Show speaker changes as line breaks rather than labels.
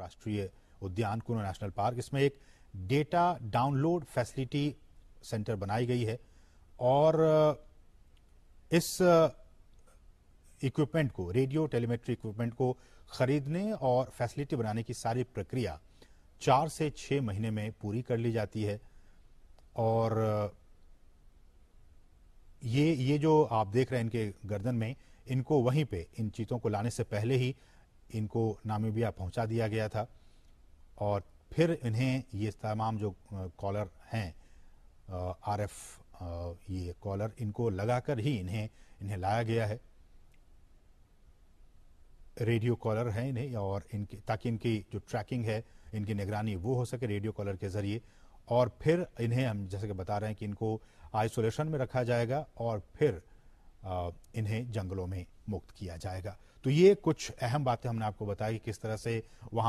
राष्ट्रीय उद्यान कुनो national park इसमें एक डेटा डाउनलोड फैसिलिटी सेंटर बनाई गई है और इस इक्विपमेंट को रेडियो टेलीमेट्री इक्विपमेंट को खरीदने और फैसिलिटी बनाने की सारी प्रक्रिया चार से छह महीने में पूरी कर ली जाती है और ये ये जो आप देख रहे हैं इनके गर्दन में इनको वहीं पे इन चीतों को लाने से पहले ही इनको नामीबिया पहुंचा दिया गया था और फिर इन्हें ये तमाम जो कॉलर हैं आर एफ ये कॉलर इनको लगाकर ही इन्हें इन्हें लाया गया है रेडियो कॉलर हैं इन्हें और इनकी ताकि इनकी जो ट्रैकिंग है इनकी निगरानी वो हो सके रेडियो कॉलर के जरिए और फिर इन्हें हम जैसे कि बता रहे हैं कि इनको आइसोलेशन में रखा जाएगा और फिर इन्हें जंगलों में मुक्त किया जाएगा तो ये कुछ अहम बातें हमने आपको बताई किस तरह से वहाँ